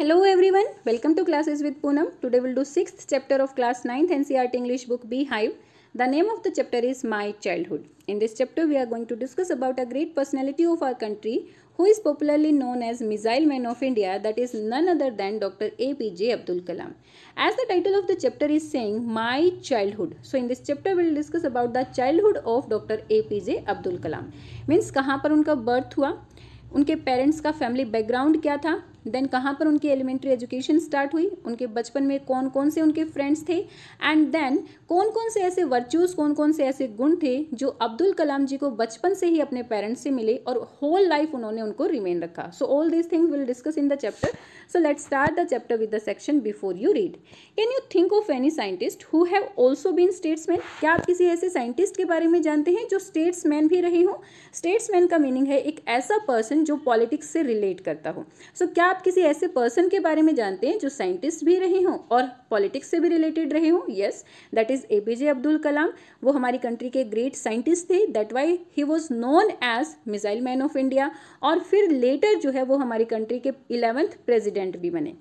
Hello everyone welcome to classes with Poonam today will do six chapter of class ninth N NCERT English book beehive the name of the chapter is my childhood in this chapter we are going to discuss about a great personality of our country who is popularly known as missile man of India that is none other than doctor A P Abdul Kalam as the title of the chapter is saying my childhood so in this chapter will discuss about the childhood of doctor A P J Abdul Kalam means कहाँ पर उनका birth हुआ उनके parents का family background क्या था then कहाँ पर उनकी एलिमेंट्री एजुकेशन स्टार्ट हुई उनके बचपन में कौन कौन से उनके फ्रेंड्स थे एंड देन कौन कौन से ऐसे वर्च्यूज़ कौन कौन से ऐसे गुण थे जो अब्दुल कलाम जी को बचपन से ही अपने पेरेंट्स से मिले और होल लाइफ उन्होंने उनको रिमेन रखा so all this things will discuss in the chapter so let start the chapter with the section before you read can you think of any scientist who have also been statesman क्या आप किसी ऐसे scientist के बारे में जानते हैं जो स्टेट्समैन भी रहे हों स्टेट्समैन का मीनिंग है एक ऐसा पर्सन जो पॉलिटिक्स से रिलेट करता हो सो so, क्या आप किसी ऐसे पर्सन के बारे में जानते हैं जो साइंटिस्ट भी रहे हों और पॉलिटिक्स से भी रिलेटेड रहे हों yes that is A P J Abdul Kalam वो हमारी कंट्री के ग्रेट साइंटिस्ट थे that why he was known as missile man of India और फिर लेटर जो है वो हमारी कंट्री के इलेवेंथ प्रेजिडेंट भी बने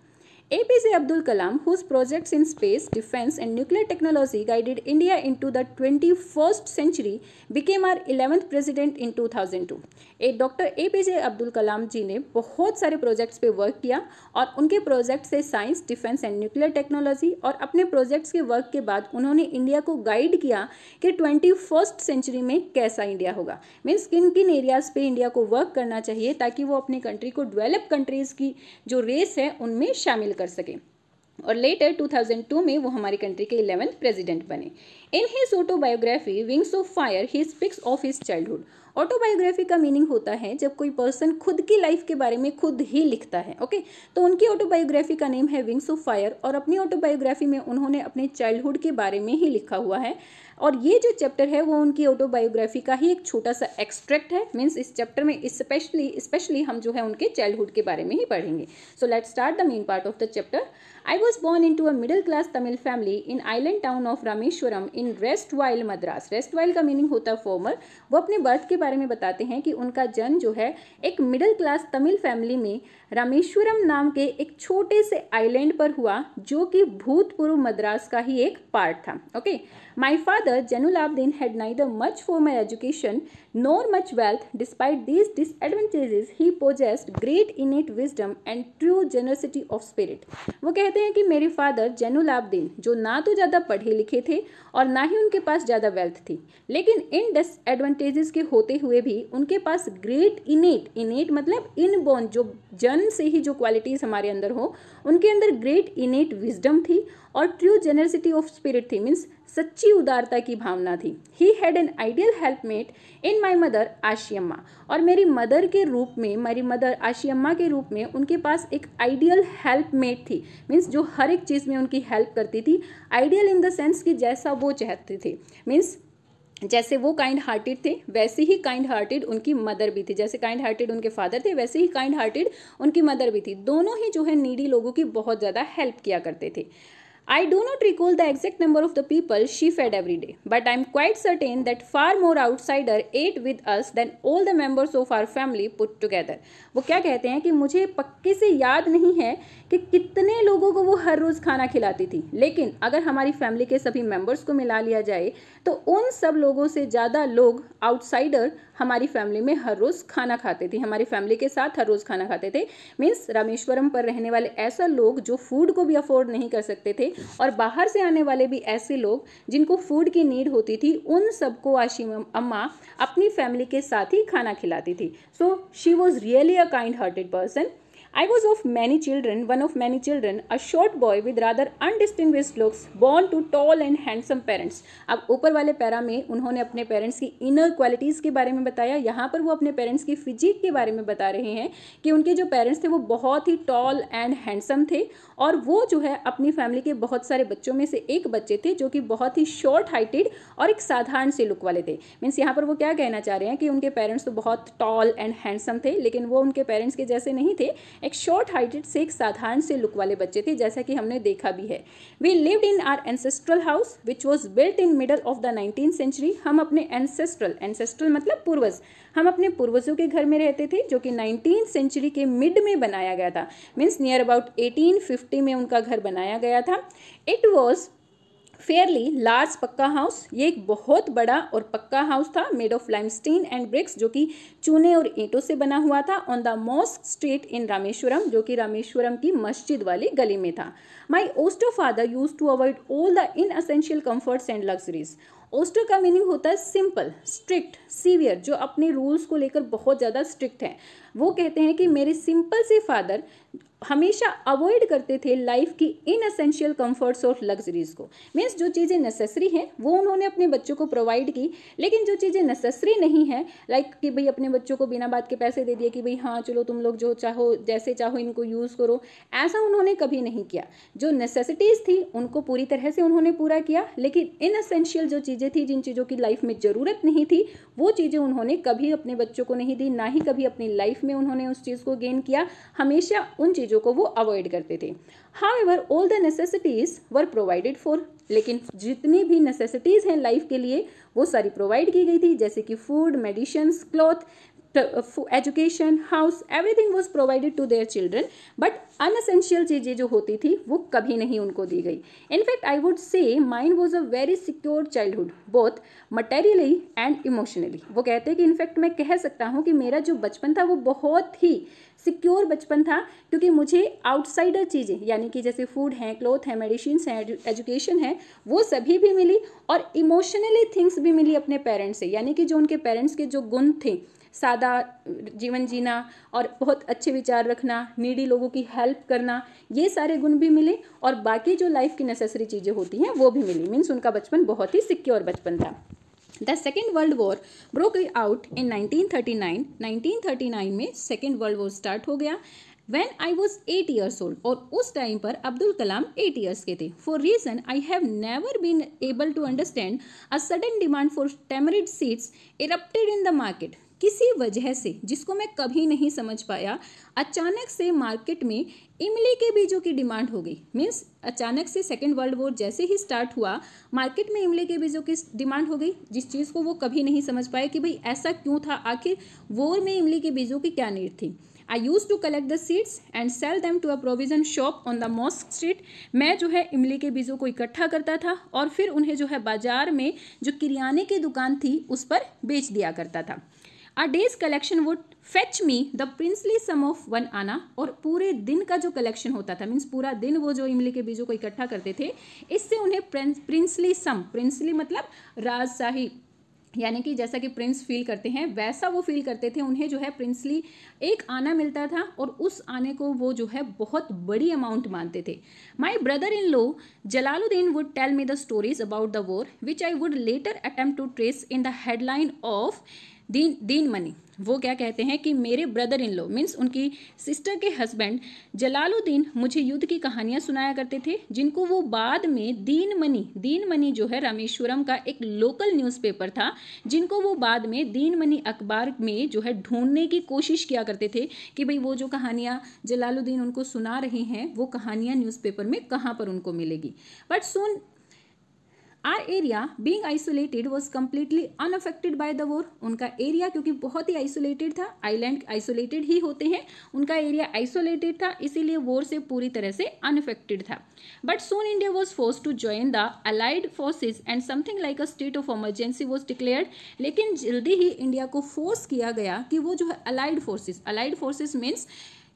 APJ Abdul Kalam, whose projects in space, defense, and nuclear technology guided India into the 21st century, became our 11th president in 2002. A doctor J Abdul Kalam ji ने बहुत सारे प्रोजेक्ट्स पे वर्क किया और उनके प्रोजेक्ट से science defence and nuclear technology और अपने प्रोजेक्ट्स के वर्क के बाद उन्होंने इंडिया को गाइड किया कि ट्वेंटी फर्स्ट सेंचुरी में कैसा इंडिया होगा मीन्स किन किन एरियाज़ पे इंडिया को वर्क करना चाहिए ताकि वो अपनी कंट्री को डेवलप कंट्रीज़ की जो रेस है उनमें शामिल कर सकें और लेटर 2002 में वो हमारी कंट्री के इलेवेंथ प्रेसिडेंट बने in his autobiography wings of fire he speaks of his childhood autobiography का मीनिंग होता है जब कोई पर्सन खुद की लाइफ के बारे में खुद ही लिखता है ओके तो उनकी ऑटोबायोग्राफी का नेम है विंग्स ऑफ फायर और अपनी ऑटोबायोग्राफी में उन्होंने अपने चाइल्डहुड के बारे में ही लिखा हुआ है और ये जो चैप्टर है वो उनकी ऑटोबायोग्राफी का ही एक छोटा सा एक्सट्रैक्ट है मीन्स इस चैप्टर में स्पेशली स्पेशली हम जो है उनके चाइल्डहुड के बारे में ही पढ़ेंगे so let start the main part of the chapter I was born into a middle class Tamil family in island town of Rameswaram in erstwhile Madras erstwhile का मीनिंग होता है फॉर्मर वो अपने बर्थ के बारे में बताते हैं कि उनका जन्म जो है एक मिडिल क्लास तमिल फैमिली में रामेश्वरम नाम के एक छोटे से आइलैंड पर हुआ जो कि भूतपूर्व मद्रास का ही एक पार्ट था okay okay? My father, Janul Abdin, had neither much formal education nor much wealth. Despite these disadvantages, he possessed great innate wisdom and true generosity of spirit. वो कहते हैं कि मेरे फादर जैनुलाब्दीन जो ना तो ज़्यादा पढ़े लिखे थे और ना ही उनके पास ज़्यादा वेल्थ थी लेकिन इन डिसएडवांटेजेस के होते हुए भी उनके पास ग्रेट इनेट इनेट मतलब इनबोर्न जो जन्म से ही जो क्वालिटीज़ हमारे अंदर हो उनके अंदर ग्रेट इनेट विजडम थी और ट्रू जेनरसिटी ऑफ स्पिरिट थी मीन्स सच्ची उदारता की भावना थी he had an ideal helpmate in my my mother Ashiamma और मेरी मदर के रूप में मेरी मदर आशी अम्मा के रूप में उनके पास एक आइडियल हेल्प मेट थी मींस जो हर एक चीज़ में उनकी हेल्प करती थी आइडियल इन द सेंस कि जैसा वो चाहते थे मींस जैसे वो काइंड हार्टेड थे वैसे ही काइंड हार्टेड उनकी मदर भी थी जैसे काइंड हार्टेड उनके फादर थे वैसे ही काइंड हार्टेड उनकी मदर भी थी दोनों ही जो है नीडी लोगों की बहुत ज़्यादा हेल्प किया करते थे I do not recall the exact number of the people she fed every day, but I am quite certain that far more outsider ate with us than all the members of our family put together. वो क्या कहते हैं कि मुझे पक्के से याद नहीं है कि कितने लोगों को वो हर रोज़ खाना खिलाती थी लेकिन अगर हमारी फैमिली के सभी मेम्बर्स को मिला लिया जाए तो उन सब लोगों से ज़्यादा लोग आउटसाइडर हमारी फैमिली में हर रोज़ खाना खाते थे हमारी फैमिली के साथ हर रोज़ खाना खाते थे मीन्स रामेश्वरम पर रहने वाले ऐसा लोग जो फूड को भी अफोर्ड नहीं कर सकते थे और बाहर से आने वाले भी ऐसे लोग जिनको फूड की नीड होती थी उन सबको आशी अम्मा अपनी फैमिली के साथ ही खाना खिलाती थी so she was really a kind hearted person I was of many children, one of many children, a short boy with rather undistinguished looks, born to tall and handsome parents. अब ऊपर वाले para में उन्होंने अपने parents की inner qualities के बारे में बताया यहाँ पर वो अपने पेरेंट्स की फिजिक के बारे में बता रहे हैं कि उनके जो पेरेंट्स थे वो बहुत ही टॉल एंड हैंडसम थे और वो जो है अपनी फैमिली के बहुत सारे बच्चों में से एक बच्चे थे जो कि बहुत ही शॉर्ट हाइटेड और एक साधारण से लुक वाले थे मीन्स यहाँ पर वो क्या कहना चाह रहे हैं कि उनके पेरेंट्स तो बहुत टॉल एंड हैंडसम थे लेकिन वो उनके पेरेंट्स के जैसे नहीं थे एक शॉर्ट हाइटेड से एक साधारण से लुक वाले बच्चे थे जैसा कि हमने देखा भी है we lived in our ancestral house which was built in middle of the nineteen century हम अपने एंसेस्ट्रल एंसेस्ट्रल मतलब पूर्वज हम अपने पूर्वजों के घर में रहते थे जो कि नाइनटीन सेंचुरी के मिड में बनाया गया था मीन्स नियर अबाउट एटीन में उनका घर बनाया गया था it was fairly large pucca house ये एक बहुत बड़ा और पक्का हाउस था made of limestone and bricks जो कि चूने और ईंटों से बना हुआ था on the mosque street in Rameswaram जो कि रामेश्वरम की मस्जिद वाली गली में था my austere father used to avoid all the inessential comforts and luxuries austere का मीनिंग होता है सिंपल स्ट्रिक्ट सीवियर जो अपने रूल्स को लेकर बहुत ज़्यादा स्ट्रिक्ट हैं वो कहते हैं कि मेरे सिंपल से फादर हमेशा अवॉइड करते थे लाइफ की इन असेंशियल कम्फर्ट्स और लग्जरीज को मीन्स जो चीज़ें नेसेसरी हैं वो उन्होंने अपने बच्चों को प्रोवाइड की लेकिन जो चीज़ें नेसेसरी नहीं है लाइक like कि भाई अपने बच्चों को बिना बात के पैसे दे दिए कि भाई हाँ चलो तुम लोग जो चाहो जैसे चाहो इनको यूज़ करो ऐसा उन्होंने कभी नहीं किया जो नेसेसिटीज़ थी उनको पूरी तरह से उन्होंने पूरा किया लेकिन इन असेंशियल जो चीज़ें थी जिन चीज़ों की लाइफ में ज़रूरत नहीं थी वो चीज़ें उन्होंने कभी अपने बच्चों को नहीं दी ना ही कभी अपनी लाइफ में उन्होंने उस चीज़ को गेन किया हमेशा उन चीज चीज़ों को वो अवॉइड करते थे however all the necessities were provided for लेकिन जितनी भी नेसेसिटीज़ हैं लाइफ के लिए वो सारी प्रोवाइड की गई थी जैसे कि food medicine cloth education house everything was provided to their children but unessential चीज़ें जो होती थी वो कभी नहीं उनको दी गई in fact I would say mind was a very secure childhood both materially and emotionally वो कहते हैं कि इनफैक्ट मैं कह सकता हूँ कि मेरा जो बचपन था वो बहुत ही सिक्योर बचपन था क्योंकि मुझे आउटसाइडर चीज़ें यानी कि जैसे फूड हैं क्लोथ हैं मेडिसिन हैं एजुकेशन है वो सभी भी मिली और इमोशनली थिंग्स भी मिली अपने पेरेंट्स से यानी कि जो उनके पेरेंट्स के जो गुण थे सादा जीवन जीना और बहुत अच्छे विचार रखना नीडी लोगों की हेल्प करना ये सारे गुण भी मिले और बाकी जो लाइफ की नेसेसरी चीज़ें होती हैं वो भी मिली मीन्स उनका बचपन बहुत ही सिक्योर बचपन था the second world war broke out in 1939 1939 में सेकेंड वर्ल्ड वॉर स्टार्ट हो गया when I was eight years old और उस टाइम पर अब्दुल कलाम एट ईयर्स के थे for reason I have never been able to understand a sudden demand for tamarind seeds erupted in the market किसी वजह से जिसको मैं कभी नहीं समझ पाया अचानक से मार्केट में इमली के बीजों की डिमांड हो गई मीन्स अचानक से सेकेंड वर्ल्ड वॉर जैसे ही स्टार्ट हुआ मार्केट में इमली के बीजों की डिमांड हो गई जिस चीज़ को वो कभी नहीं समझ पाए कि भाई ऐसा क्यों था आखिर वॉर में इमली के बीजों की क्या नीड थी I use to collect the seeds and sell them to a provision shop on the mosque street मैं जो है इमली के बीजों को इकट्ठा करता था और फिर उन्हें जो है बाजार में जो किरियाने की दुकान थी उस पर बेच दिया करता था a days collection would fetch me the princely sum of one anna और पूरे दिन का जो कलेक्शन होता था मीन्स पूरा दिन वो जो इमली के बीजों को इकट्ठा करते थे इससे उन्हें प्रिंसली सम प्रिंसली मतलब राजशाही यानी कि जैसा कि प्रिंस फील करते हैं वैसा वो फील करते थे उन्हें जो है प्रिंसली एक आना मिलता था और उस आने को वो जो है बहुत बड़ी अमाउंट मानते थे my brother in law Jalaluddin would tell me the stories about the war which I would later attempt to trace in the headline of Din Dinamani वो क्या कहते हैं कि मेरे ब्रदर इन लो मीन्स उनकी सिस्टर के हस्बैंड जलालुद्दीन मुझे युद्ध की कहानियाँ सुनाया करते थे जिनको वो बाद में दीन मनी दीन मनी जो है रामेश्वरम का एक लोकल न्यूज़पेपर था जिनको वो बाद में दीन मनी अखबार में जो है ढूंढने की कोशिश किया करते थे कि भाई वो जो कहानियाँ जलालुद्दीन उनको सुना रहे हैं वो कहानियाँ न्यूज़पेपर में कहाँ पर उनको मिलेगी बट सुन our area being isolated was completely unaffected by the war उनका एरिया क्योंकि बहुत ही आइसोलेटेड था आइलैंड आइसोलेटेड ही होते हैं उनका एरिया आइसोलेटेड था इसीलिए वॉर से पूरी तरह से अनअफेक्टेड था but soon India was force to join the allied forces and something like a state of emergency was declared लेकिन जल्दी ही इंडिया को फोर्स किया गया कि वो जो है allied forces allied forces means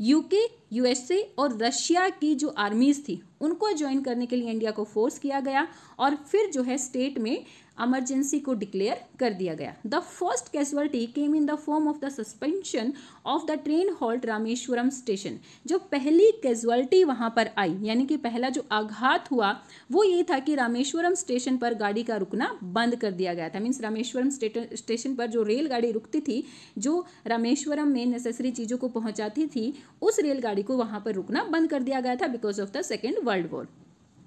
UK USA और रशिया की जो आर्मीज थी उनको ज्वाइन करने के लिए इंडिया को फोर्स किया गया और फिर जो है स्टेट में एमरजेंसी को डिक्लेयर कर दिया गया the first casualty came in the form of the suspension of the train halt Rameswaram station जो पहली कैजुअलिटी वहाँ पर आई यानी कि पहला जो आघात हुआ वो ये था कि रामेश्वरम स्टेशन पर गाड़ी का रुकना बंद कर दिया गया था मीन्स रामेश्वरम स्टेशन पर जो रेलगाड़ी रुकती थी जो रामेश्वरम में नेसेसरी चीज़ों को पहुंचाती थी उस रेलगाड़ी को वहां पर रुकना बंद कर दिया गया था because of the second world war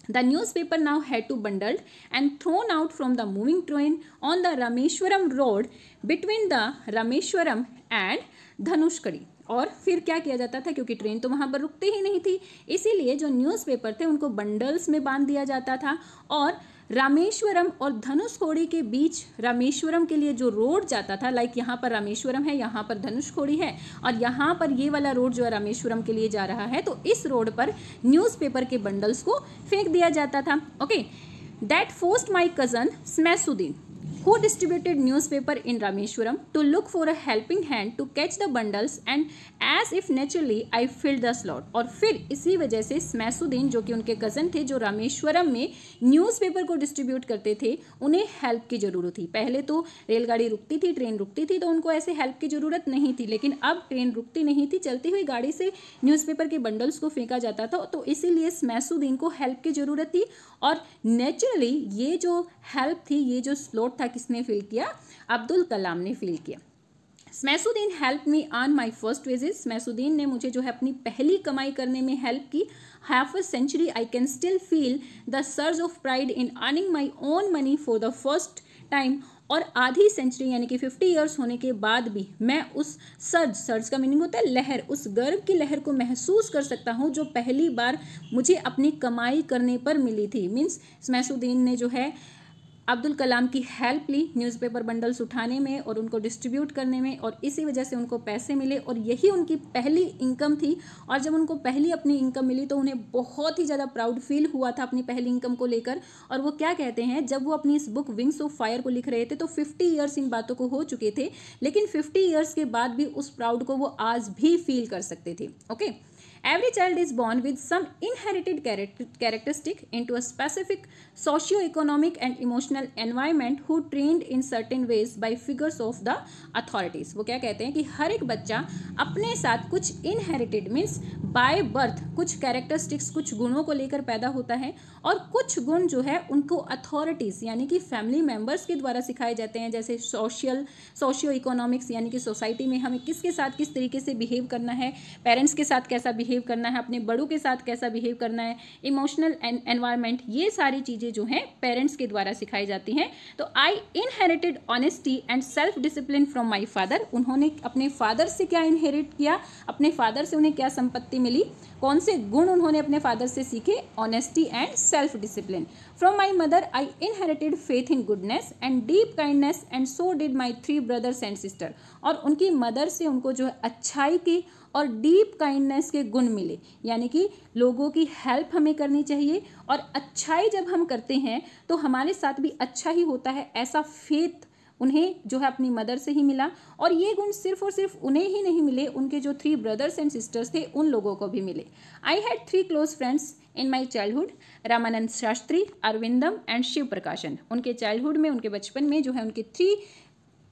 The newspaper now had to bundled and thrown out from the moving train on the Rameshwaram road between the Rameshwaram and Dhanushkari. और फिर क्या किया जाता था क्योंकि ट्रेन तो वहाँ पर रुकती ही नहीं थी इसीलिए जो न्यूज़पेपर थे उनको बंडल्स में बांध दिया जाता था और रामेश्वरम और धनुषकोड़ी के बीच रामेश्वरम के लिए जो रोड जाता था लाइक यहाँ पर रामेश्वरम है यहाँ पर धनुषकोड़ी है और यहाँ पर ये वाला रोड जो है रामेश्वरम के लिए जा रहा है तो इस रोड पर न्यूज़पेपर के बंडल्स को फेंक दिया जाता था okay that forced my cousin Samsuddin who distributed newspaper in Rameshwaram to look for a helping hand to catch the bundles and as if naturally I filled the slot और फिर इसी वजह से स्मैसुद्दीन जो कि उनके कज़न थे जो रामेश्वरम में न्यूज़पेपर को डिस्ट्रीब्यूट करते थे उन्हें हेल्प की ज़रूरत थी पहले तो रेलगाड़ी रुकती थी ट्रेन रुकती थी तो उनको ऐसे हेल्प की ज़रूरत नहीं थी लेकिन अब ट्रेन रुकती नहीं थी चलती हुई गाड़ी से न्यूज़पेपर के बंडल्स को फेंका जाता था तो इसीलिए स्मैसुद्दीन को हेल्प की ज़रूरत थी और नेचुरली ये जो हेल्प थी ये जो स्लॉट था किसने फिल किया अब्दुल कलाम ने फिल किया Samsuddin help me on my first wages Samsuddin ने मुझे जो है अपनी पहली कमाई करने में हेल्प की half a century I can still feel the surge of pride in earning my own money for the first time और आधी सेंचुरी यानी कि फिफ्टी ईयर्स होने के बाद भी मैं उस सर्ज सर्ज का मीनिंग होता है लहर उस गर्व की लहर को महसूस कर सकता हूँ जो पहली बार मुझे अपनी कमाई करने पर मिली थी मीन्स स्मैसुद्दीन ने जो है अब्दुल कलाम की हेल्प ली न्यूज़पेपर बंडल्स उठाने में और उनको डिस्ट्रीब्यूट करने में और इसी वजह से उनको पैसे मिले और यही उनकी पहली इनकम थी और जब उनको पहली अपनी इनकम मिली तो उन्हें बहुत ही ज़्यादा प्राउड फील हुआ था अपनी पहली इनकम को लेकर और वो क्या कहते हैं जब वो अपनी इस बुक विंग्स ऑफ फायर को लिख रहे थे तो फिफ्टी ईयर्स इन बातों को हो चुके थे लेकिन फिफ्टी ईयर्स के बाद भी उस प्राउड को वो आज भी फील कर सकते थे okay okay? Every child is born with some inherited characteristic into a specific socio economic and emotional environment who trained in certain ways by figures of the authorities वो क्या कहते हैं कि हर एक बच्चा अपने साथ कुछ इनहेरिटेड मीन्स बाय बर्थ कुछ कैरेक्टरिस्टिक्स कुछ गुणों को लेकर पैदा होता है और कुछ गुण जो है उनको अथॉरिटीज़ यानी कि फैमिली मेम्बर्स के द्वारा सिखाए जाते हैं जैसे सोशल सोशियो इकोनॉमिक्स यानी कि सोसाइटी में हमें किसके साथ किस तरीके से बिहेव करना है पेरेंट्स के साथ कैसा बिहेव बिहेव करना है अपने बड़ों के साथ कैसा बिहेव करना है इमोशनल एनवायरमेंट ये सारी चीज़ें जो हैं पेरेंट्स के द्वारा सिखाई जाती हैं तो I inherited honesty and self discipline from my father उन्होंने अपने फादर से क्या इनहेरिट किया अपने फादर से उन्हें क्या संपत्ति मिली कौन से गुण उन्होंने अपने फादर से सीखे honesty and self discipline from my mother I inherited faith in goodness and deep kindness and so did my three brothers and sister और उनकी मदर से उनको जो है अच्छाई की और डीप काइंडनेस के गुण मिले यानी कि लोगों की हेल्प हमें करनी चाहिए और अच्छाई जब हम करते हैं तो हमारे साथ भी अच्छा ही होता है ऐसा फेथ उन्हें जो है अपनी मदर से ही मिला और ये गुण सिर्फ और सिर्फ उन्हें ही नहीं मिले उनके जो थ्री ब्रदर्स एंड सिस्टर्स थे उन लोगों को भी मिले I had three close friends in my childhood Ramanand Shastri Aravindam and Shiva Prakashan उनके चाइल्डहुड में उनके बचपन में जो है उनके थ्री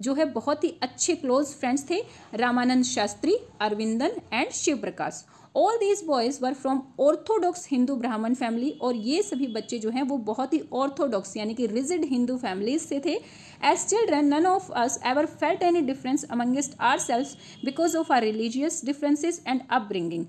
जो है बहुत ही अच्छे क्लोज फ्रेंड्स थे Ramanand Shastri Aravindan and Shiva Prakash all these boys were from orthodox Hindu Brahmin family और ये सभी बच्चे जो हैं वो बहुत ही ऑर्थोडॉक्स यानी कि रिजिड हिंदू फैमिलीज से थे as children none of us ever felt any difference amongst our self because of our religious differences and upbringing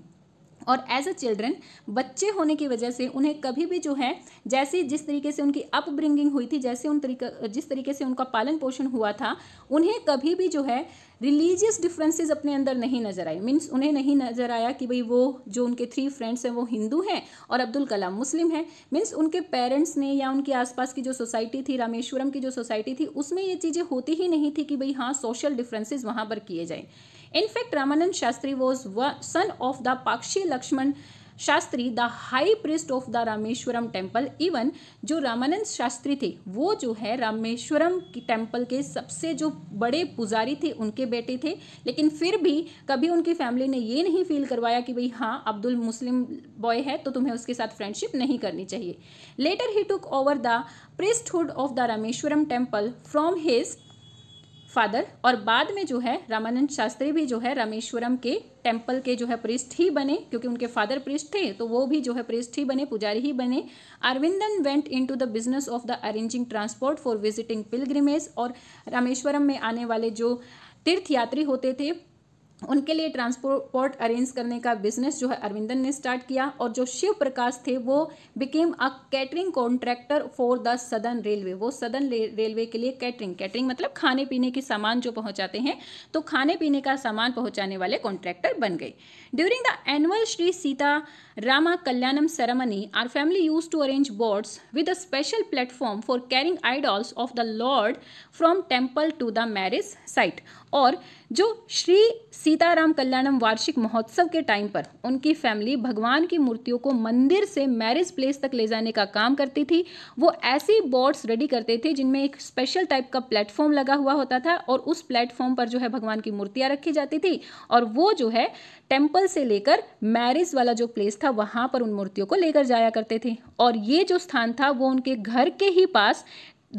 और एज अ चिल्ड्रन बच्चे होने की वजह से उन्हें कभी भी जो है जैसे जिस तरीके से उनकी अपब्रिंगिंग हुई थी जैसे उन तरीका जिस तरीके से उनका पालन पोषण हुआ था उन्हें कभी भी जो है रिलीजियस डिफरेंसेस अपने अंदर नहीं नज़र आए मीन्स उन्हें नहीं नज़र आया कि भाई वो जो उनके थ्री फ्रेंड्स हैं वो हिंदू हैं और अब्दुल कलाम मुस्लिम हैं मीन्स उनके पेरेंट्स ने या उनके आसपास की जो सोसाइटी थी रामेश्वरम की जो सोसाइटी थी उसमें ये चीज़ें होती ही नहीं थी कि भाई हाँ सोशल डिफरेंसेज वहाँ पर किए जाएँ इनफैक्ट रामानंद शास्त्री वॉज व son of the Pakshi Lakshman Shastri the high priest of the Rameswaram temple even जो रामानंद शास्त्री थे वो जो है रामेश्वरम की टेम्पल के सबसे जो बड़े पुजारी थे उनके बेटे थे लेकिन फिर भी कभी उनकी फैमिली ने ये नहीं फील करवाया कि भाई हाँ अब्दुल मुस्लिम बॉय है तो तुम्हें उसके साथ फ्रेंडशिप नहीं करनी चाहिए later he took over the priesthood of the Rameswaram temple from his father और बाद में जो है रामानंद शास्त्री भी जो है रामेश्वरम के टेम्पल के जो है प्रिस्ट ही बने क्योंकि उनके फादर प्रिस्ट थे तो वो भी जो है प्रिस्ट ही बने पुजारी ही बने Aravindan went into the business of the arranging transport for visiting pilgrimage और रामेश्वरम में आने वाले जो तीर्थयात्री होते थे उनके लिए ट्रांसपोर्ट अरेंज करने का बिजनेस जो है अरविंदन ने स्टार्ट किया और जो शिव प्रकाश थे वो became a catering contractor for the southern railway वो सदन रेलवे के लिए कैटरिंग कैटरिंग मतलब खाने पीने के सामान जो पहुंचाते हैं तो खाने पीने का सामान पहुंचाने वाले कॉन्ट्रैक्टर बन गए during the annual Shri Sita Rama Kalyanam ceremony, our family used to arrange boards with a special platform for carrying idols of the Lord from temple to the marriage site. और जो श्री सीताराम कल्याणम वार्षिक महोत्सव के टाइम पर उनकी फैमिली भगवान की मूर्तियों को मंदिर से मैरिज प्लेस तक ले जाने का काम करती थी वो ऐसी बोर्ड्स रेडी करते थे जिनमें एक स्पेशल टाइप का प्लेटफॉर्म लगा हुआ होता था और उस प्लेटफॉर्म पर जो है भगवान की मूर्तियाँ रखी जाती थी और वो जो है टेम्पल से लेकर मैरिज वाला जो प्लेस था था वहाँ पर उन मूर्तियों को लेकर जाया करते थे और ये जो स्थान था वो उनके घर के ही पास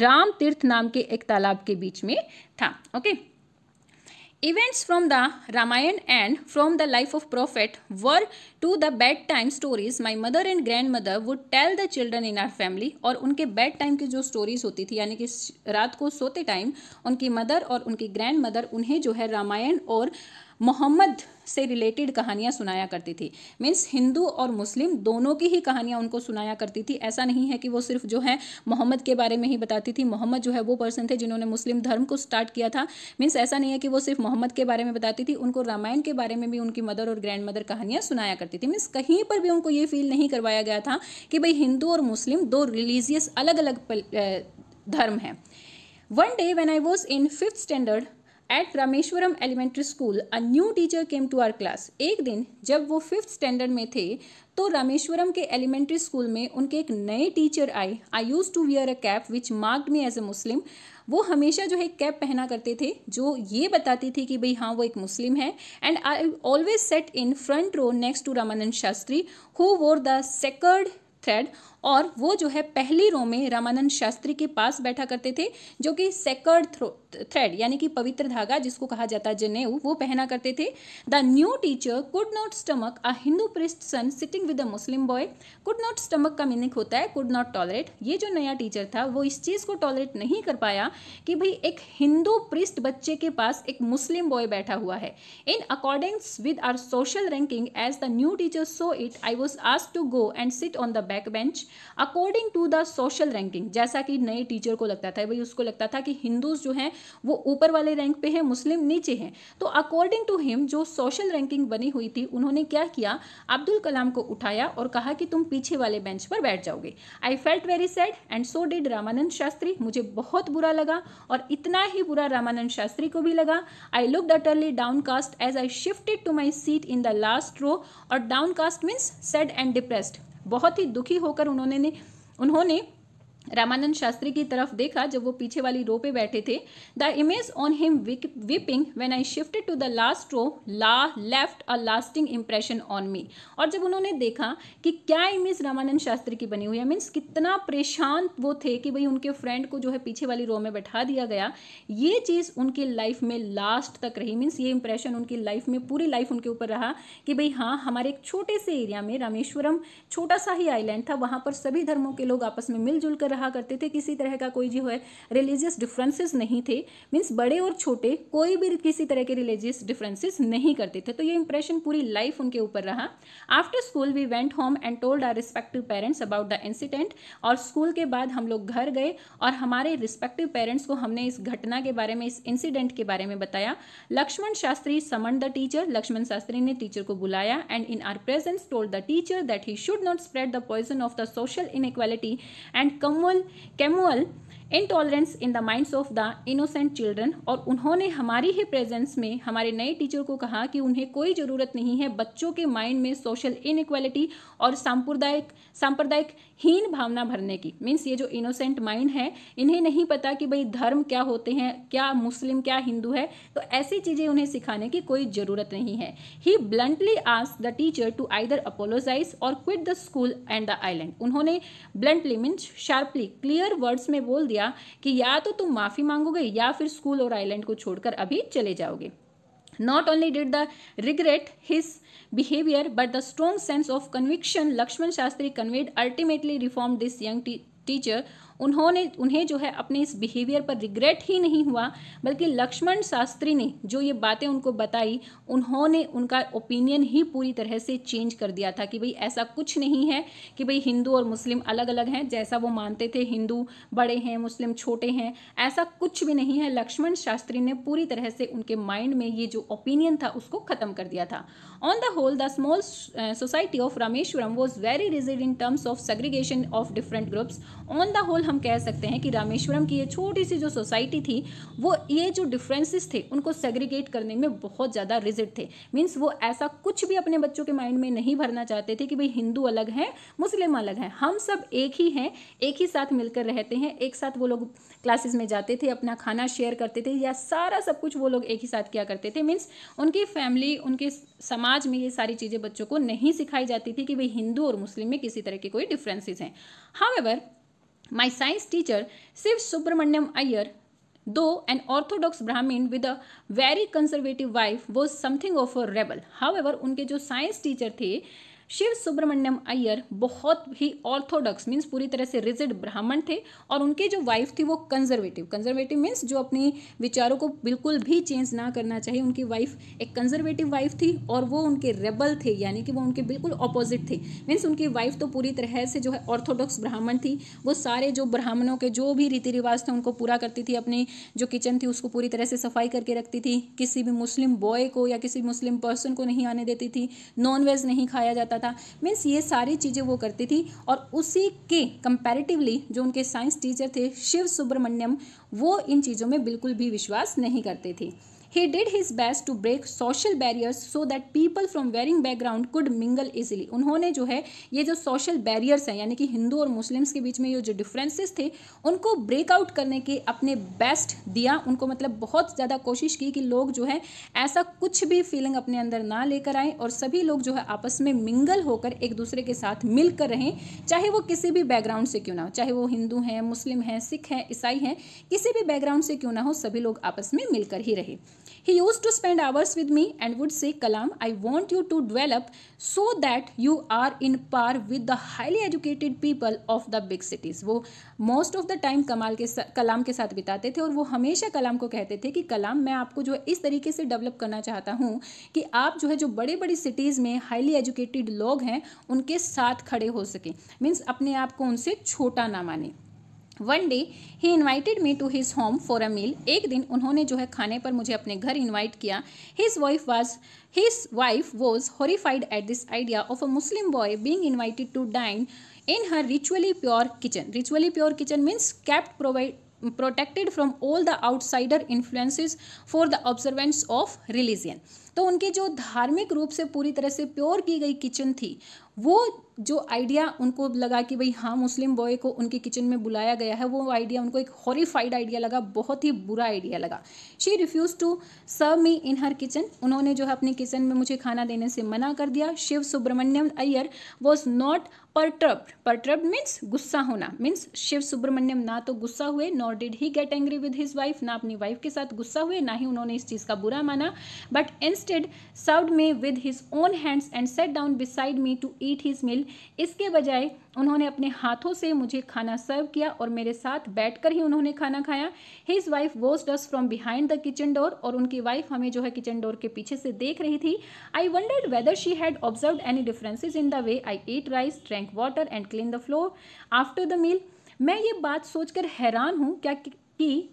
राम तीर्थ नाम के एक तालाब के बीच में था okay events from the Ramayana and from the life of prophet were to the bedtime stories my mother and grandmother would tell the children in our family और उनके बेड टाइम की जो स्टोरीज होती थी यानी कि रात को सोते टाइम उनकी मदर और उनकी ग्रैंड मदर उन्हें जो है रामायण और मोहम्मद से रिलेटेड कहानियाँ सुनाया करती थी मीन्स हिंदू और मुस्लिम दोनों की ही कहानियाँ उनको सुनाया करती थी ऐसा नहीं है कि वो सिर्फ जो है मोहम्मद के बारे में ही बताती थी मोहम्मद जो है वो पर्सन थे जिन्होंने मुस्लिम धर्म को स्टार्ट किया था मीन्स ऐसा नहीं है कि वो सिर्फ मोहम्मद के बारे में बताती थी उनको रामायण के बारे में भी उनकी मदर और ग्रैंड मदर कहानियाँ सुनाया करती थी मीन्स कहीं पर भी उनको ये फील नहीं करवाया गया था कि भाई हिंदू और मुस्लिम दो रिलीजियस अलग अलग धर्म हैं one day when I was in fifth standard at Rameswaram elementary school a new teacher came to our class एक दिन जब वो फिफ्थ स्टैंडर्ड में थे तो रामेश्वरम के एलिमेंट्री स्कूल में उनके एक नए टीचर आए I use to wear a cap which marked me as a Muslim वो हमेशा जो है कैप पहना करते थे जो ये बताती थी कि भाई हाँ वो एक मुस्लिम है and I always sat in front row next to Ramanand Shastri who wore the sacred thread और वो जो है पहली रो में रामानंद शास्त्री के पास बैठा करते थे जो कि सेकर्ड थ्रेड यानी कि पवित्र धागा जिसको कहा जाता है जनेऊ वो पहना करते थे the new teacher could not stomach a Hindu priest son sitting with a Muslim boy could not stomach का मीनिंग होता है कुड नॉट टॉलरेट ये जो नया टीचर था वो इस चीज़ को टॉलरेट नहीं कर पाया कि भाई एक हिंदू प्रिस्ट बच्चे के पास एक मुस्लिम बॉय बैठा हुआ है in accordance with our social ranking as the new teacher so it I was ask to go and sit on the back bench according to the social ranking जैसा कि नए टीचर को लगता था भाई उसको लगता था कि हिंदूज जो हैं वो ऊपर वाले रैंक पे हैं मुस्लिम नीचे हैं तो अकॉर्डिंग टू हिम जो सोशल रैंकिंग बनी हुई थी उन्होंने क्या किया अब्दुल कलाम को उठाया और कहा कि तुम पीछे वाले बेंच पर बैठ जाओगे I felt very sad and so did Ramanand Shastri मुझे बहुत बुरा लगा और इतना ही बुरा रामानंद शास्त्री को भी लगा I look utterly cast as I shifted to my seat in the last row और downcast means sad and depressed बहुत ही दुखी होकर उन्होंने उन्होंने रामानंद शास्त्री की तरफ देखा जब वो पीछे वाली रो पे बैठे थे the image on him weeping when I shifted to the last row ला left a lasting impression on me और जब उन्होंने देखा कि क्या इमेज रामानंद शास्त्री की बनी हुई है मीन्स कितना परेशान वो थे कि भाई उनके फ्रेंड को जो है पीछे वाली रो में बैठा दिया गया ये चीज़ उनकी लाइफ में लास्ट तक रही मीन्स ये इंप्रेशन उनकी लाइफ में पूरी लाइफ उनके ऊपर रहा कि भाई हाँ हमारे एक छोटे से एरिया में रामेश्वरम छोटा सा ही आईलैंड था वहाँ पर सभी धर्मों के लोग आपस में मिलजुल कर रहा करते थे किसी तरह का कोई जो है रिलीजियस डिफरेंसेस नहीं थे मीन्स बड़े और छोटे कोई भी किसी तरह के रिलीजियस डिफरेंसेस नहीं करते थे तो ये इंप्रेशन पूरी लाइफ उनके ऊपर रहा after school we went home and told our respective parents about the incident और स्कूल के बाद हम लोग घर गए और हमारे रिस्पेक्टिव पेरेंट्स को हमने इस घटना के बारे में इस इंसिडेंट के बारे में बताया Lakshman Shastri summon the teacher Lakshman Shastri ने टीचर को बुलाया and in our presence told the teacher that he should not spread the poison of the social inequality and communal communal intolerance in the minds of the innocent children और उन्होंने हमारी ही presence में हमारे नए teacher को कहा कि उन्हें कोई ज़रूरत नहीं है बच्चों के माइंड में सोशल इनक्वालिटी और सांप्रदायिक सांप्रदायिक हीन भावना भरने की मीन्स ये जो इनोसेंट माइंड है इन्हें नहीं पता कि भाई धर्म क्या होते हैं क्या मुस्लिम क्या हिंदू है तो ऐसी चीज़ें उन्हें सिखाने की कोई ज़रूरत नहीं है he bluntly ask the teacher to either apologize or quit the school and the island उन्होंने bluntly means sharply clear words में बोल दिया कि या तो तुम माफ़ी मांगोगे या फिर स्कूल और आइलैंड को छोड़कर अभी चले जाओगे not only did the regret his behavior, but the strong sense of conviction Lakshman Shastri conveyed ultimately reformed this young teacher उन्होंने उन्हें जो है अपने इस बिहेवियर पर रिग्रेट ही नहीं हुआ बल्कि लक्ष्मण शास्त्री ने जो ये बातें उनको बताई उन्होंने उनका ओपिनियन ही पूरी तरह से चेंज कर दिया था कि भाई ऐसा कुछ नहीं है कि भाई हिंदू और मुस्लिम अलग अलग हैं जैसा वो मानते थे हिंदू बड़े हैं मुस्लिम छोटे हैं ऐसा कुछ भी नहीं है लक्ष्मण शास्त्री ने पूरी तरह से उनके माइंड में ये जो ओपिनियन था उसको खत्म कर दिया था on the whole the small society of Rameswaram was very rigid in terms of segregation of different groups on the whole हम कह सकते हैं कि रामेश्वरम की ये छोटी सी जो सोसाइटी थी वो ये जो डिफरेंसेस थे उनको सेग्रीगेट करने में बहुत ज़्यादा रिजिड थे मीन्स वो ऐसा कुछ भी अपने बच्चों के माइंड में नहीं भरना चाहते थे कि भाई हिंदू अलग हैं मुस्लिम अलग हैं हम सब एक ही हैं एक ही साथ मिलकर रहते हैं एक साथ वो लोग क्लासेस में जाते थे अपना खाना शेयर करते थे या सारा सब कुछ वो लोग एक ही साथ किया करते थे मीन्स उनकी फैमिली उनके समाज में ये सारी चीज़ें बच्चों को नहीं सिखाई जाती थी कि भाई हिंदू और मुस्लिम में किसी तरह के कोई डिफरेंसेस हैं however my science teacher Shiva Subramaniam Iyer though an orthodox Brahmin with a very conservative wife was something of a rebel however उनके जो साइंस टीचर थे शिव सुब्रमण्यम अय्यर बहुत ही ऑर्थोडॉक्स मीन्स पूरी तरह से रिजिड ब्राह्मण थे और उनके जो वाइफ थी वो कंजर्वेटिव कंजर्वेटिव मीन्स जो अपने विचारों को बिल्कुल भी चेंज ना करना चाहिए उनकी वाइफ एक कंजर्वेटिव वाइफ थी और वो उनके रेबल थे यानी कि वो उनके बिल्कुल ऑपोजिट थे मीन्स उनकी वाइफ तो पूरी तरह से जो है ऑर्थोडॉक्स ब्राह्मण थी वो सारे जो ब्राह्मणों के जो भी रीति रिवाज थे उनको पूरा करती थी अपनी जो किचन थी उसको पूरी तरह से सफाई करके रखती थी किसी भी मुस्लिम बॉय को या किसी मुस्लिम पर्सन को नहीं आने देती थी नॉनवेज नहीं खाया जाता करता था मीन्स ये सारी चीज़ें वो करती थी और उसी के कंपेरेटिवली जो उनके साइंस टीचर थे शिव सुब्रमण्यम वो इन चीज़ों में बिल्कुल भी विश्वास नहीं करते थे He did his best to break social barriers so that people from varying background could mingle easily. उन्होंने जो है ये जो social barriers हैं यानी कि हिंदू और मुस्लिम्स के बीच में ये जो differences थे उनको ब्रेकआउट करने के अपने बेस्ट दिया उनको मतलब बहुत ज़्यादा कोशिश की कि लोग जो है ऐसा कुछ भी फीलिंग अपने अंदर ना लेकर आए और सभी लोग जो है आपस में मिंगल होकर एक दूसरे के साथ मिलकर रहें चाहे वो किसी भी बैकग्राउंड से क्यों ना हो चाहे वो हिंदू हैं मुस्लिम हैं सिख हैं ईसाई हैं किसी भी बैकग्राउंड से क्यों ना हो सभी लोग आपस में मिलकर ही रहे he use to spend hours with me and would say Kalam I want you to develop so that you are in par with the highly educated people of the big cities वो मोस्ट ऑफ द टाइम कमाल के कलाम के साथ बिताते थे और वो हमेशा कलाम को कहते थे कि कलाम मैं आपको जो है इस तरीके से डेवलप करना चाहता हूँ कि आप जो है जो बड़े बड़ी सिटीज़ में हाईली एजुकेटेड लोग हैं उनके साथ खड़े हो सकें मीन्स अपने आप को उनसे छोटा ना माने one day he invited me to his home for a meal एक दिन उन्होंने जो है खाने पर मुझे अपने घर इन्वाइट किया his wife was his wife was horrified at this idea of a Muslim boy being invited to dine in her ritually pure kitchen ritually pure kitchen means kept provide protected from all the outsider influences for the observance of religion तो उनके जो धार्मिक रूप से पूरी तरह से pure की गई किचन थी वो जो आइडिया उनको लगा कि भाई हाँ मुस्लिम बॉय को उनके किचन में बुलाया गया है वो आइडिया उनको एक हॉरीफाइड आइडिया लगा बहुत ही बुरा आइडिया लगा she refuse to serve me in her kitchen उन्होंने जो है अपने किचन में मुझे खाना देने से मना कर दिया Shiva Subramaniam Iyer was not perturbed perturb means गुस्सा होना मीन्स शिव सुब्रमण्यम ना तो गुस्सा हुए not did he get angry with his wife ना अपनी वाइफ के साथ गुस्सा हुए ना ही उन्होंने इस चीज़ का बुरा माना बट इंस्ट instead served me with his own hands and sat down beside me to eat his meal इसके बजाय उन्होंने अपने हाथों से मुझे खाना सर्व किया और मेरे साथ बैठकर ही उन्होंने खाना खाया his wife watched us from behind the kitchen door और उनकी वाइफ हमें जो है किचन डोर के पीछे से देख रही थी I wondered whether she had observe any differences in the way I eat rice drank water and clean the floor after the meal मैं ये बात सोचकर हैरान हूँ क्या कि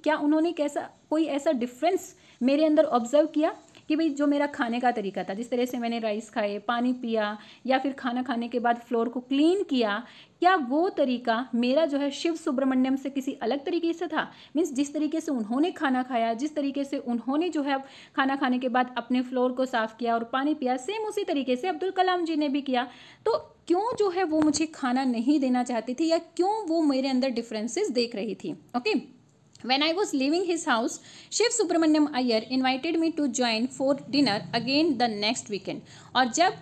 क्या उन्होंने कैसा कोई ऐसा डिफरेंस मेरे अंदर ऑब्जर्व किया कि भाई जो मेरा खाने का तरीका था जिस तरह से मैंने राइस खाए पानी पिया या फिर खाना खाने के बाद फ्लोर को क्लीन किया क्या वो तरीका मेरा जो है शिव सुब्रमण्यम से किसी अलग तरीके से था मीन्स जिस तरीके से उन्होंने खाना खाया जिस तरीके से उन्होंने जो है खाना खाने के बाद अपने फ्लोर को साफ़ किया और पानी पिया सेम उसी तरीके से अब्दुल कलाम जी ने भी किया तो क्यों जो है वो मुझे खाना नहीं देना चाहती थी या क्यों वो मेरे अंदर डिफरेंसेस देख रही थी okay okay? When I was leaving his house, Shiv subramanyam Iyer invited me to join for dinner again the next weekend. और जब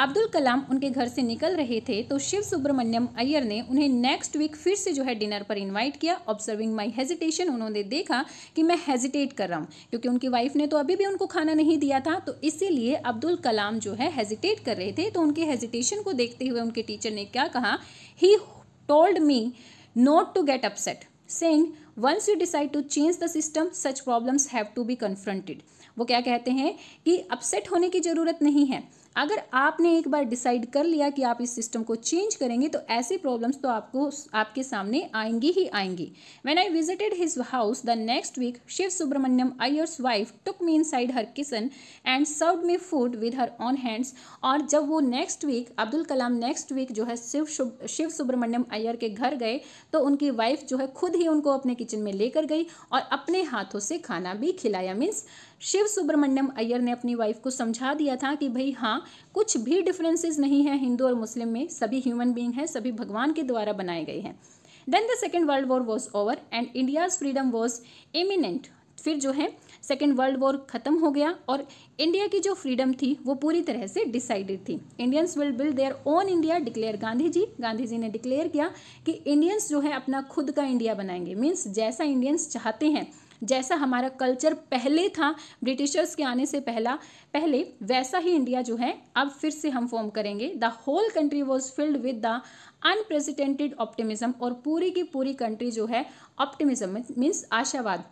अब्दुल कलाम उनके घर से निकल रहे थे तो शिव सुब्रमण्यम अय्यर ने उन्हें नेक्स्ट वीक फिर से जो है डिनर पर इनवाइट किया ऑब्जर्विंग माय हेजिटेशन उन्होंने देखा कि मैं हेजिटेट कर रहा हूँ क्योंकि उनकी वाइफ ने तो अभी भी उनको खाना नहीं दिया था तो इसीलिए अब्दुल कलाम जो है हेजिटेट कर रहे थे तो उनके हेजिटेशन को देखते हुए उनके टीचर ने क्या कहा he told me not to get upset saying once you decide to change the system such problems have to be confronted वो क्या कहते हैं कि अपसेट होने की जरूरत नहीं है अगर आपने एक बार डिसाइड कर लिया कि आप इस सिस्टम को चेंज करेंगे तो ऐसी प्रॉब्लम्स तो आपको आपके सामने आएंगी ही आएंगी when I visited his house the next week Shiva Subramaniam Iyer's wife took me inside her kitchen and serve me food with her own hands और जब वो next week Abdul Kalam next week जो है शिव शिव सुब्रमण्यम अयर के घर गए तो उनकी वाइफ जो है खुद ही उनको अपने किचन में लेकर गई और अपने हाथों से खाना भी खिलाया मीन्स शिव सुब्रमण्यम अय्यर ने अपनी वाइफ को समझा दिया था कि भाई हाँ कुछ भी डिफरेंसेस नहीं है हिंदू और मुस्लिम में सभी ह्यूमन बींग हैं सभी भगवान के द्वारा बनाए गए हैं then the second world War was over and India's freedom was imminent फिर जो है सेकेंड वर्ल्ड वॉर खत्म हो गया और इंडिया की जो फ्रीडम थी वो पूरी तरह से डिसाइडेड थी Indians will build their own India declare Gandhi ji Gandhi ji ने डिक्लेयर किया कि इंडियंस जो है अपना खुद का इंडिया बनाएंगे मीन्स जैसा इंडियंस चाहते हैं जैसा हमारा कल्चर पहले था ब्रिटिशर्स के आने से पहला पहले वैसा ही इंडिया जो है अब फिर से हम फॉर्म करेंगे the whole country was filled with the unprecedented optimism और पूरी की पूरी कंट्री जो है ऑप्टिमिज्म मीन्स आशावाद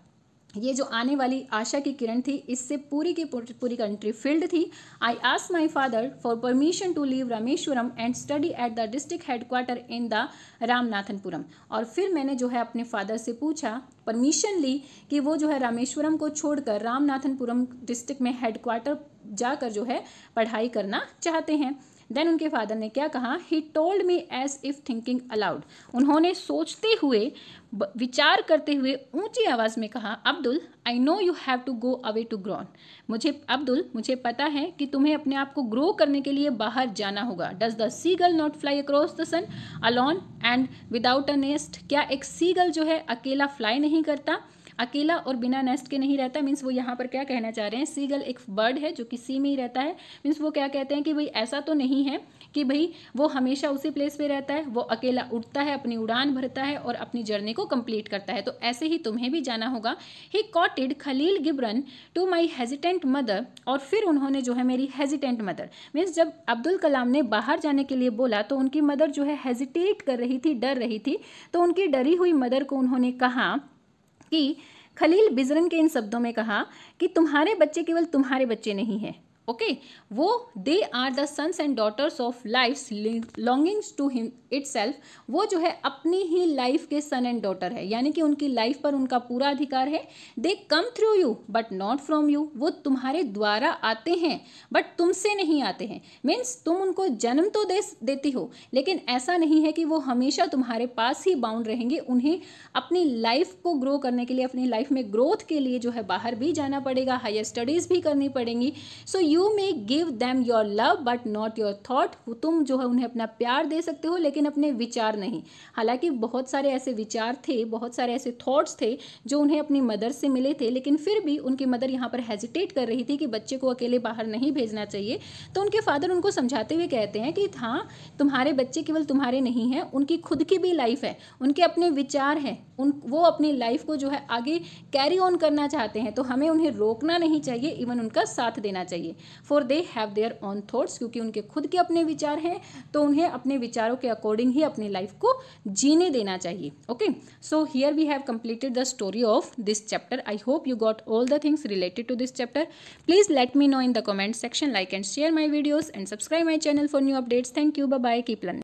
ये जो आने वाली आशा की किरण थी इससे पूरी की पूरी कंट्री फिल्ड थी I ask my father for permission to leave Rameswaram and study at the district headquarter in the Ramanathanpuram और फिर मैंने जो है अपने फादर से पूछा परमिशन ली कि वो जो है रामेश्वरम को छोड़कर रामनाथनपुरम डिस्ट्रिक्ट में हेडक्वार्टर जाकर जो है पढ़ाई करना चाहते हैं देन उनके फादर ने क्या कहा he told me as if thinking aloud उन्होंने सोचते हुए विचार करते हुए ऊंची आवाज़ में कहा Abdul I know you have to go away to grown मुझे अब्दुल मुझे पता है कि तुम्हें अपने आप को ग्रो करने के लिए बाहर जाना होगा does the seagull not fly across the sun alone and without a nest क्या एक सीगल जो है अकेला फ्लाई नहीं करता अकेला और बिना नेस्ट के नहीं रहता मीन्स वो यहाँ पर क्या कहना चाह रहे हैं सीगल एक बर्ड है जो कि सी में ही रहता है मीन्स वो क्या कहते हैं कि भाई ऐसा तो नहीं है कि भाई वो हमेशा उसी प्लेस पे रहता है वो अकेला उठता है अपनी उड़ान भरता है और अपनी जर्नी को कंप्लीट करता है तो ऐसे ही तुम्हें भी जाना होगा he quoted Khalil Gibran to my hesitant mother और फिर उन्होंने जो है मेरी हेजिटेंट मदर मीन्स जब अब्दुल कलाम ने बाहर जाने के लिए बोला तो उनकी मदर जो है हेजिटेट कर रही थी डर रही थी तो उनकी डरी हुई मदर को उन्होंने कहा कि खलील बिजरन के इन शब्दों में कहा कि तुम्हारे बच्चे केवल तुम्हारे बच्चे नहीं हैं ओके वो they are the sons and daughters of life longings to him it वो जो है अपनी ही लाइफ के सन एंड डॉटर है यानी कि उनकी लाइफ पर उनका पूरा अधिकार है they come through you but not from you वो तुम्हारे द्वारा आते हैं बट तुमसे नहीं आते हैं मीन्स तुम उनको जन्म तो दे देती हो लेकिन ऐसा नहीं है कि वो हमेशा तुम्हारे पास ही बाउंड रहेंगे उन्हें अपनी लाइफ को ग्रो करने के लिए अपनी लाइफ में ग्रोथ के लिए जो है बाहर भी जाना पड़ेगा हायर स्टडीज़ भी करनी पड़ेंगी so so, you you may give them your love but not your thought तुम जो है उन्हें अपना प्यार दे सकते हो लेकिन अपने विचार नहीं हालांकि बहुत सारे ऐसे विचार थे बहुत सारे ऐसे थॉट्स थे जो उन्हें अपनी मदर से मिले थे लेकिन फिर भी उनकी मदर यहाँ पर हेजिटेट कर रही थी कि बच्चे को अकेले बाहर नहीं भेजना चाहिए तो उनके फादर उनको समझाते हुए कहते हैं कि हाँ तुम्हारे बच्चे केवल तुम्हारे नहीं हैं उनकी खुद की भी लाइफ है उनके अपने विचार हैं उन वो अपनी लाइफ को जो है आगे कैरी ऑन करना चाहते हैं तो हमें उन्हें रोकना नहीं चाहिए इवन उनका साथ देना चाहिए for they have their own thoughts क्योंकि उनके खुद के अपने विचार हैं तो उन्हें अपने विचारों के अकॉर्डिंग ही अपनी लाइफ को जीने देना चाहिए okay so here we have completed the story of this chapter I hope you got all the things related to this chapter please let me know in the comment section like and share my videos and subscribe my channel for new updates thank you bye keep learning